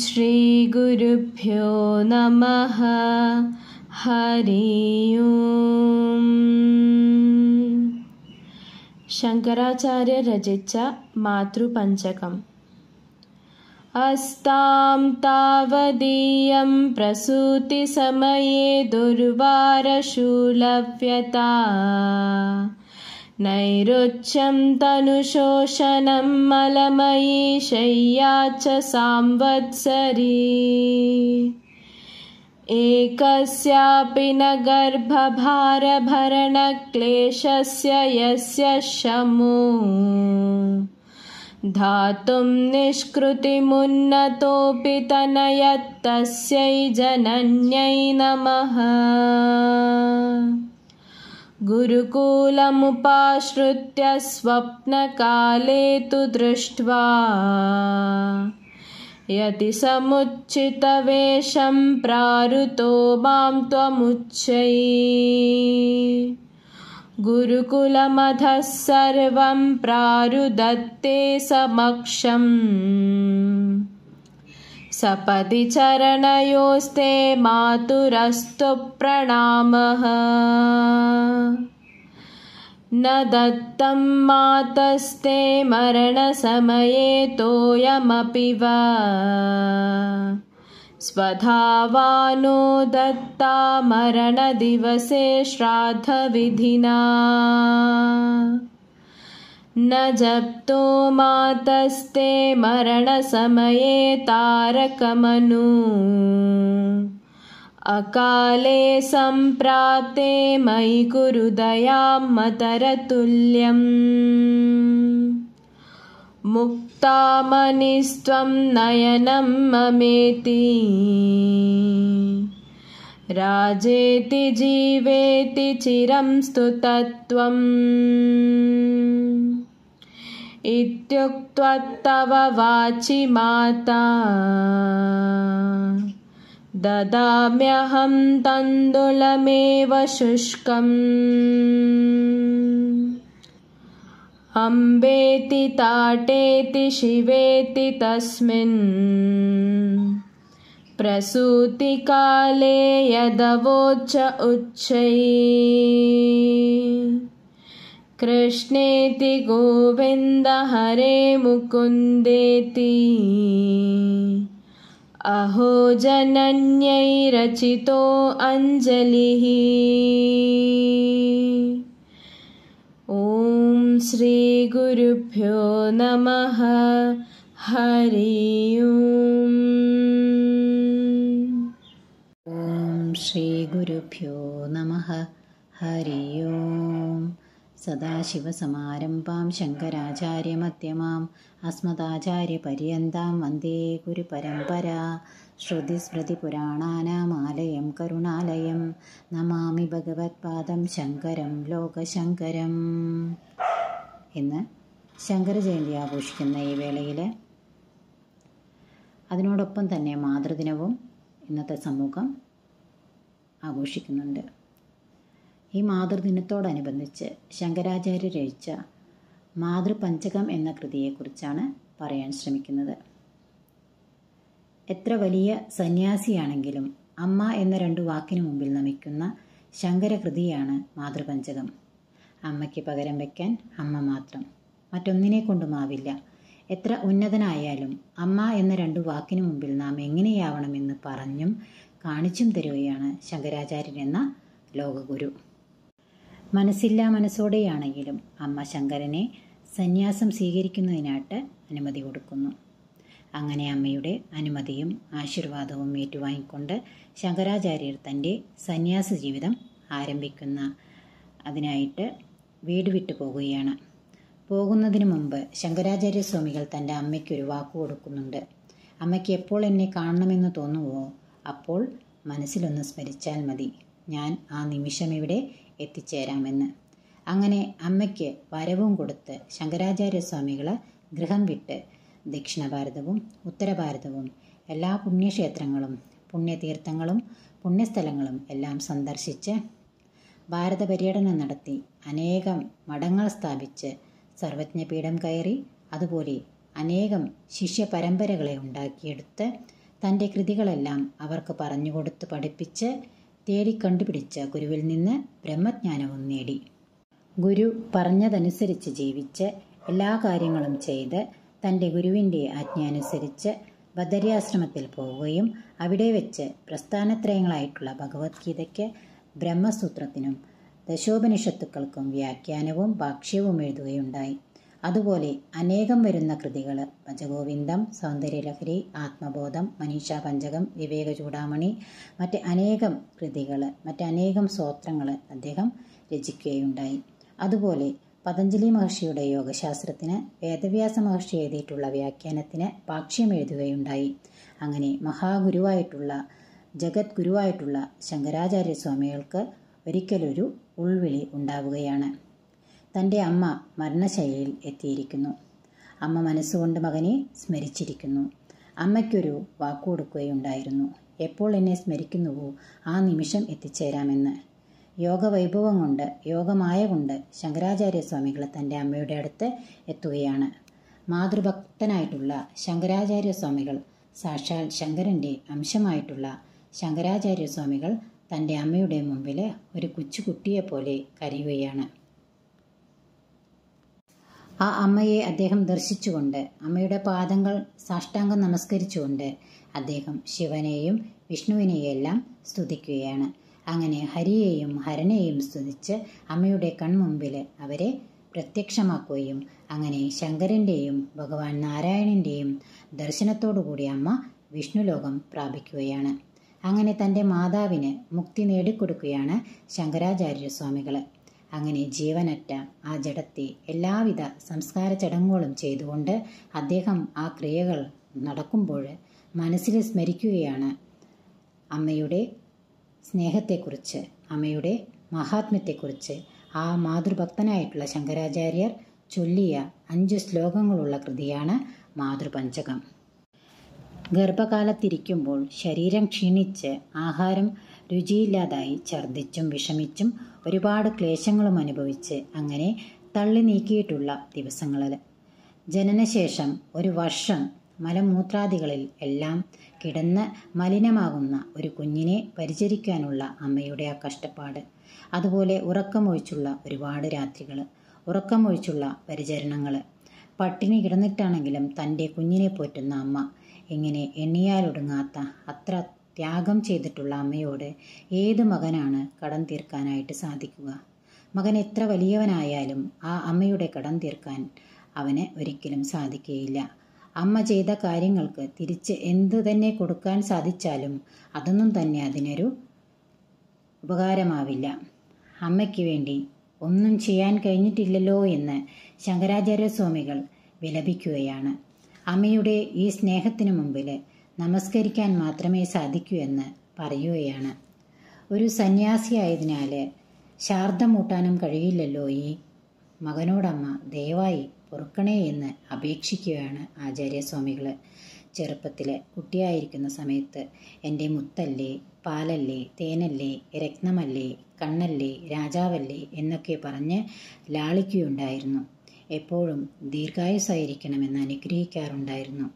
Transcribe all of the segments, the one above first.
श्रीगुरुभ्यो नमः शङ्कराचार्यरजित्य मातृपञ्चकम् अस्तां तावदीयं प्रसूतिसमये दुर्वारशूलव्यता नैरुच्यं तनुशोषणं शय्या च सांवत्सरी एकस्यापि न गर्भभारभरणक्लेशस्य यस्य शमू धातुं निष्कृतिमुन्नतोऽपि तनयत्तस्यै जनन्यै नमः गुरुकुलमुपाश्रित्य स्वप्नकाले तु दृष्ट्वा यतिसमुच्चितवेशं प्रारुतो मां त्वमुच्चै गुरुकुलमधः सर्वं प्रारुदत्ते समक्षम् सपदि चरणयोस्ते मातुरस्तु प्रणामः न दत्तं मातस्ते मरणसमये तोयमपि वा स्वधावानो दत्ता मरणदिवसे श्राद्धविधिना न जप्तो मातस्ते मरणसमये तारकमनु अकाले सम्प्राते मयि मतरतुल्यम् मुक्तामनिस्त्वं नयनं ममेति राजेति जीवेति चिरं स्तुतत्वम् इत्युक्त्वा तव वाचि माता ददाम्यहं तण्डुलमेव शुष्कम् अम्बेति ताटेति शिवेति तस्मिन् प्रसूतिकाले यदवोच उच्चै कृष्णेति गोविन्द हरे मुकुन्देति अहो जनन्यैरचितो अञ्जलिः ॐ श्रीगुरुभ्यो नमः हरि ॐ श्रीगुरुभ्यो नमः हरि ओम् സദാശിവസമാരംഭാം ശങ്കരാചാര്യമധ്യമാം അസ്മദാചാര്യപര്യന്താം വന്ദേ ഗുരുപരമ്പരാ ശ്രുതിസ്മൃതിപുരാണാനാമാലയം കരുണാലയം നമാമി ഭഗവത്പാദം ശങ്കരം ലോകശങ്കരം ഇന്ന് ശങ്കരജയന്തി ആഘോഷിക്കുന്ന ഈ വേളയിൽ അതിനോടൊപ്പം തന്നെ മാതൃദിനവും ഇന്നത്തെ സമൂഹം ആഘോഷിക്കുന്നുണ്ട് ഈ മാതൃദിനത്തോടനുബന്ധിച്ച് ശങ്കരാചാര്യർ രചിച്ച മാതൃപഞ്ചകം എന്ന കൃതിയെക്കുറിച്ചാണ് പറയാൻ ശ്രമിക്കുന്നത് എത്ര വലിയ സന്യാസിയാണെങ്കിലും അമ്മ എന്ന രണ്ടു വാക്കിനു മുമ്പിൽ നമിക്കുന്ന ശങ്കരകൃതിയാണ് മാതൃപഞ്ചകം അമ്മയ്ക്ക് പകരം വയ്ക്കാൻ അമ്മ മാത്രം മറ്റൊന്നിനെ കൊണ്ടുമാവില്ല എത്ര ഉന്നതനായാലും അമ്മ എന്ന രണ്ടു വാക്കിനു മുമ്പിൽ നാം എങ്ങനെയാവണമെന്ന് പറഞ്ഞും കാണിച്ചും തരുകയാണ് ശങ്കരാചാര്യൻ എന്ന ലോകഗുരു മനസ്സില്ലാ മനസ്സോടെയാണെങ്കിലും അമ്മ ശങ്കരനെ സന്യാസം സ്വീകരിക്കുന്നതിനായിട്ട് അനുമതി കൊടുക്കുന്നു അങ്ങനെ അമ്മയുടെ അനുമതിയും ആശീർവാദവും ഏറ്റുവാങ്ങിക്കൊണ്ട് ശങ്കരാചാര്യർ തൻ്റെ സന്യാസ ജീവിതം ആരംഭിക്കുന്ന അതിനായിട്ട് വീട് വിട്ടു പോകുകയാണ് പോകുന്നതിന് മുമ്പ് ശങ്കരാചാര്യ സ്വാമികൾ തൻ്റെ അമ്മയ്ക്ക് ഒരു വാക്ക് കൊടുക്കുന്നുണ്ട് അമ്മയ്ക്ക് എപ്പോൾ എന്നെ കാണണമെന്ന് തോന്നുവോ അപ്പോൾ മനസ്സിലൊന്ന് സ്മരിച്ചാൽ മതി ഞാൻ ആ നിമിഷം ഇവിടെ എത്തിച്ചേരാമെന്ന് അങ്ങനെ അമ്മയ്ക്ക് വരവും കൊടുത്ത് ശങ്കരാചാര്യസ്വാമികൾ ഗൃഹം വിട്ട് ദക്ഷിണ ഭാരതവും ഉത്തരഭാരതവും എല്ലാ പുണ്യക്ഷേത്രങ്ങളും പുണ്യതീർത്ഥങ്ങളും പുണ്യസ്ഥലങ്ങളും എല്ലാം സന്ദർശിച്ച് ഭാരത പര്യടനം നടത്തി അനേകം മഠങ്ങൾ സ്ഥാപിച്ച് സർവജ്ഞപീഠം കയറി അതുപോലെ അനേകം ശിഷ്യ പരമ്പരകളെ ഉണ്ടാക്കിയെടുത്ത് തൻ്റെ കൃതികളെല്ലാം അവർക്ക് പറഞ്ഞുകൊടുത്ത് പഠിപ്പിച്ച് തേടിക്കണ്ടുപിടിച്ച ഗുരുവിൽ നിന്ന് ബ്രഹ്മജ്ഞാനവും നേടി ഗുരു പറഞ്ഞതനുസരിച്ച് ജീവിച്ച് എല്ലാ കാര്യങ്ങളും ചെയ്ത് തൻ്റെ ഗുരുവിൻ്റെ ആജ്ഞാനുസരിച്ച് ബദര്യാശ്രമത്തിൽ പോവുകയും അവിടെ വെച്ച് പ്രസ്ഥാനത്രയങ്ങളായിട്ടുള്ള ഭഗവത്ഗീതയ്ക്ക് ബ്രഹ്മസൂത്രത്തിനും ദശോപനിഷത്തുക്കൾക്കും വ്യാഖ്യാനവും ഭാക്ഷ്യവും എഴുതുകയുണ്ടായി അതുപോലെ അനേകം വരുന്ന കൃതികൾ പഞ്ചഗോവിന്ദം സൗന്ദര്യലഹരി ആത്മബോധം മനീഷ പഞ്ചകം വിവേക ചൂടാമണി മറ്റ് അനേകം കൃതികൾ മറ്റനേകം സ്വോത്രങ്ങൾ അദ്ദേഹം രചിക്കുകയുണ്ടായി അതുപോലെ പതഞ്ജലി മഹർഷിയുടെ യോഗശാസ്ത്രത്തിന് വേദവ്യാസ മഹർഷി എഴുതിയിട്ടുള്ള വ്യാഖ്യാനത്തിന് പാക്ഷ്യം എഴുതുകയുണ്ടായി അങ്ങനെ മഹാഗുരുവായിട്ടുള്ള ജഗത് ഗുരുവായിട്ടുള്ള ശങ്കരാചാര്യ സ്വാമികൾക്ക് ഒരിക്കലൊരു ഉൾവിളി ഉണ്ടാവുകയാണ് തൻ്റെ അമ്മ മരണശൈലിയിൽ എത്തിയിരിക്കുന്നു അമ്മ മനസ്സുകൊണ്ട് മകനെ സ്മരിച്ചിരിക്കുന്നു അമ്മയ്ക്കൊരു വാക്കുകൊടുക്കുകയുണ്ടായിരുന്നു എപ്പോൾ എന്നെ സ്മരിക്കുന്നുവോ ആ നിമിഷം എത്തിച്ചേരാമെന്ന് യോഗ വൈഭവം കൊണ്ട് യോഗമായ കൊണ്ട് ശങ്കരാചാര്യ സ്വാമികൾ തൻ്റെ അമ്മയുടെ അടുത്ത് എത്തുകയാണ് മാതൃഭക്തനായിട്ടുള്ള ശങ്കരാചാര്യ സ്വാമികൾ സാക്ഷാൽ ശങ്കരൻ്റെ അംശമായിട്ടുള്ള ശങ്കരാചാര്യ സ്വാമികൾ തൻ്റെ അമ്മയുടെ മുമ്പിൽ ഒരു കൊച്ചുകുട്ടിയെപ്പോലെ പോലെ കരയുകയാണ് ആ അമ്മയെ അദ്ദേഹം ദർശിച്ചുകൊണ്ട് അമ്മയുടെ പാദങ്ങൾ സാഷ്ടാംഗം നമസ്കരിച്ചുകൊണ്ട് അദ്ദേഹം ശിവനെയും വിഷ്ണുവിനെയെല്ലാം സ്തുതിക്കുകയാണ് അങ്ങനെ ഹരിയെയും ഹരനെയും സ്തുതിച്ച് അമ്മയുടെ കൺമുമ്പിൽ അവരെ പ്രത്യക്ഷമാക്കുകയും അങ്ങനെ ശങ്കരൻ്റെയും ഭഗവാൻ നാരായണൻ്റെയും ദർശനത്തോടുകൂടി അമ്മ വിഷ്ണുലോകം പ്രാപിക്കുകയാണ് അങ്ങനെ തൻ്റെ മാതാവിന് മുക്തി നേടിക്കൊടുക്കുകയാണ് ശങ്കരാചാര്യ സ്വാമികൾ അങ്ങനെ ജീവനറ്റ ആ ജഡത്തെ എല്ലാവിധ സംസ്കാര ചടങ്ങുകളും ചെയ്തുകൊണ്ട് അദ്ദേഹം ആ ക്രിയകൾ നടക്കുമ്പോൾ മനസ്സിൽ സ്മരിക്കുകയാണ് അമ്മയുടെ സ്നേഹത്തെക്കുറിച്ച് അമ്മയുടെ മഹാത്മ്യത്തെക്കുറിച്ച് ആ മാതൃഭക്തനായിട്ടുള്ള ശങ്കരാചാര്യർ ചൊല്ലിയ അഞ്ച് ശ്ലോകങ്ങളുള്ള കൃതിയാണ് മാതൃപഞ്ചകം ഗർഭകാലത്തിരിക്കുമ്പോൾ ശരീരം ക്ഷീണിച്ച് ആഹാരം രുചിയില്ലാതായി ഛർദ്ദിച്ചും വിഷമിച്ചും ഒരുപാട് ക്ലേശങ്ങളും അനുഭവിച്ച് അങ്ങനെ തള്ളി നീക്കിയിട്ടുള്ള ദിവസങ്ങളിൽ ജനനശേഷം ഒരു വർഷം മലമൂത്രാദികളിൽ എല്ലാം കിടന്ന് മലിനമാകുന്ന ഒരു കുഞ്ഞിനെ പരിചരിക്കാനുള്ള അമ്മയുടെ ആ കഷ്ടപ്പാട് അതുപോലെ ഉറക്കമൊഴിച്ചുള്ള ഒരുപാട് രാത്രികൾ ഉറക്കമൊഴിച്ചുള്ള പരിചരണങ്ങൾ പട്ടിണി കിടന്നിട്ടാണെങ്കിലും തൻ്റെ കുഞ്ഞിനെ പോറ്റുന്ന അമ്മ ഇങ്ങനെ എണ്ണിയാലൊടുങ്ങാത്ത അത്ര ത്യാഗം ചെയ്തിട്ടുള്ള അമ്മയോട് ഏത് മകനാണ് കടം തീർക്കാനായിട്ട് സാധിക്കുക മകൻ എത്ര വലിയവനായാലും ആ അമ്മയുടെ കടം തീർക്കാൻ അവന് ഒരിക്കലും സാധിക്കുകയില്ല അമ്മ ചെയ്ത കാര്യങ്ങൾക്ക് തിരിച്ച് എന്ത് തന്നെ കൊടുക്കാൻ സാധിച്ചാലും അതൊന്നും തന്നെ അതിനൊരു ഉപകാരമാവില്ല അമ്മയ്ക്ക് വേണ്ടി ഒന്നും ചെയ്യാൻ കഴിഞ്ഞിട്ടില്ലല്ലോ എന്ന് ശങ്കരാചാര്യസ്വാമികൾ സ്വാമികൾ വിലപിക്കുകയാണ് അമ്മയുടെ ഈ സ്നേഹത്തിനു മുമ്പിൽ നമസ്കരിക്കാൻ മാത്രമേ സാധിക്കൂ എന്ന് പറയുകയാണ് ഒരു സന്യാസിയായതിനാൽ ശാർദം മൂട്ടാനും കഴിയില്ലല്ലോ ഈ മകനോടമ്മ ദയവായി പൊറുക്കണേ എന്ന് അപേക്ഷിക്കുകയാണ് ആചാര്യസ്വാമികൾ ചെറുപ്പത്തിൽ കുട്ടിയായിരിക്കുന്ന സമയത്ത് എൻ്റെ മുത്തല്ലേ പാലല്ലേ തേനല്ലേ രത്നമല്ലേ കണ്ണല്ലേ രാജാവല്ലേ എന്നൊക്കെ പറഞ്ഞ് ലാളിക്കുകയുണ്ടായിരുന്നു എപ്പോഴും ദീർഘായുസായിരിക്കണമെന്ന് അനുഗ്രഹിക്കാറുണ്ടായിരുന്നു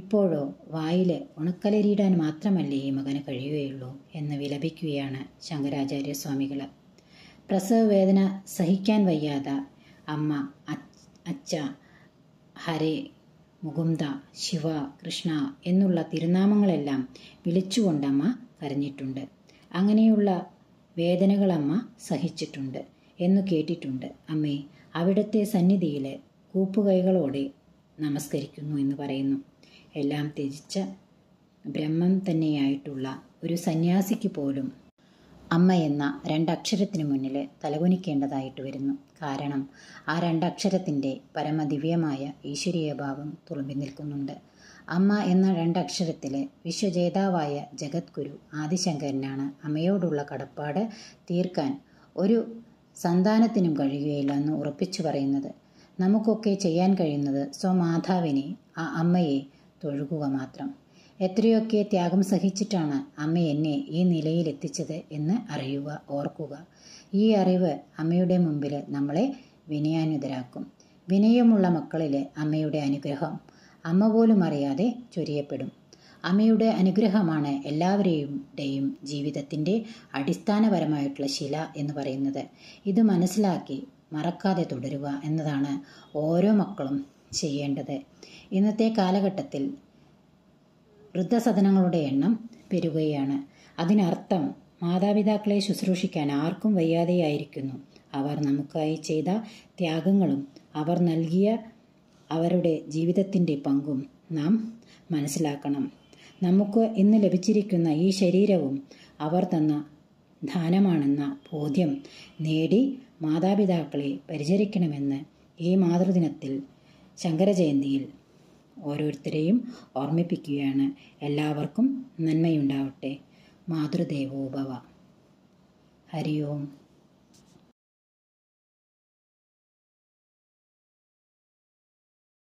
ഇപ്പോഴോ വായിലെ ഉണക്കലരിയിടാൻ മാത്രമല്ലേ ഈ മകന് കഴിയുകയുള്ളൂ എന്ന് വിലപിക്കുകയാണ് ശങ്കരാചാര്യസ്വാമികൾ വേദന സഹിക്കാൻ വയ്യാതെ അമ്മ അച്ഛ ഹരേ മുകുന്ദ ശിവ കൃഷ്ണ എന്നുള്ള തിരുനാമങ്ങളെല്ലാം വിളിച്ചുകൊണ്ടമ്മ കരഞ്ഞിട്ടുണ്ട് അങ്ങനെയുള്ള വേദനകളമ്മ സഹിച്ചിട്ടുണ്ട് എന്നു കേട്ടിട്ടുണ്ട് അമ്മേ അവിടുത്തെ സന്നിധിയിൽ കൂപ്പുകൈകളോടെ നമസ്കരിക്കുന്നു എന്ന് പറയുന്നു എല്ലാം ത്യജിച്ച ബ്രഹ്മം തന്നെയായിട്ടുള്ള ഒരു സന്യാസിക്ക് പോലും അമ്മ എന്ന രണ്ടക്ഷരത്തിന് മുന്നിൽ തലകുനിക്കേണ്ടതായിട്ട് വരുന്നു കാരണം ആ രണ്ടക്ഷരത്തിൻ്റെ പരമദിവ്യമായ ഈശ്വരീയഭാവം തുളുമ്പി നിൽക്കുന്നുണ്ട് അമ്മ എന്ന രണ്ടക്ഷരത്തിലെ വിശ്വജേതാവായ ജഗദ്ഗുരു ആദിശങ്കരനാണ് അമ്മയോടുള്ള കടപ്പാട് തീർക്കാൻ ഒരു സന്താനത്തിനും എന്ന് ഉറപ്പിച്ചു പറയുന്നത് നമുക്കൊക്കെ ചെയ്യാൻ കഴിയുന്നത് സ്വമാതാവിനെ ആ അമ്മയെ തൊഴുകുക മാത്രം എത്രയൊക്കെ ത്യാഗം സഹിച്ചിട്ടാണ് അമ്മ എന്നെ ഈ നിലയിലെത്തിച്ചത് എന്ന് അറിയുക ഓർക്കുക ഈ അറിവ് അമ്മയുടെ മുമ്പിൽ നമ്മളെ വിനയാനുതരാക്കും വിനയമുള്ള മക്കളിൽ അമ്മയുടെ അനുഗ്രഹം അമ്മ പോലും അറിയാതെ ചൊരിയപ്പെടും അമ്മയുടെ അനുഗ്രഹമാണ് എല്ലാവരെയുടെയും ജീവിതത്തിൻ്റെ അടിസ്ഥാനപരമായിട്ടുള്ള ശില എന്ന് പറയുന്നത് ഇത് മനസ്സിലാക്കി മറക്കാതെ തുടരുക എന്നതാണ് ഓരോ മക്കളും ചെയ്യേണ്ടത് ഇന്നത്തെ കാലഘട്ടത്തിൽ വൃദ്ധസദനങ്ങളുടെ എണ്ണം പെരുകയാണ് അതിനർത്ഥം മാതാപിതാക്കളെ ശുശ്രൂഷിക്കാൻ ആർക്കും വയ്യാതെയായിരിക്കുന്നു അവർ നമുക്കായി ചെയ്ത ത്യാഗങ്ങളും അവർ നൽകിയ അവരുടെ ജീവിതത്തിൻ്റെ പങ്കും നാം മനസ്സിലാക്കണം നമുക്ക് ഇന്ന് ലഭിച്ചിരിക്കുന്ന ഈ ശരീരവും അവർ തന്ന ദാനമാണെന്ന ബോധ്യം നേടി മാതാപിതാക്കളെ പരിചരിക്കണമെന്ന് ഈ മാതൃദിനത്തിൽ ശങ്കരജയന്തിയിൽ ഓരോരുത്തരെയും ഓർമ്മിപ്പിക്കുകയാണ് എല്ലാവർക്കും നന്മയുണ്ടാവട്ടെ മാതൃദേവോഭവ ഹരി ഓം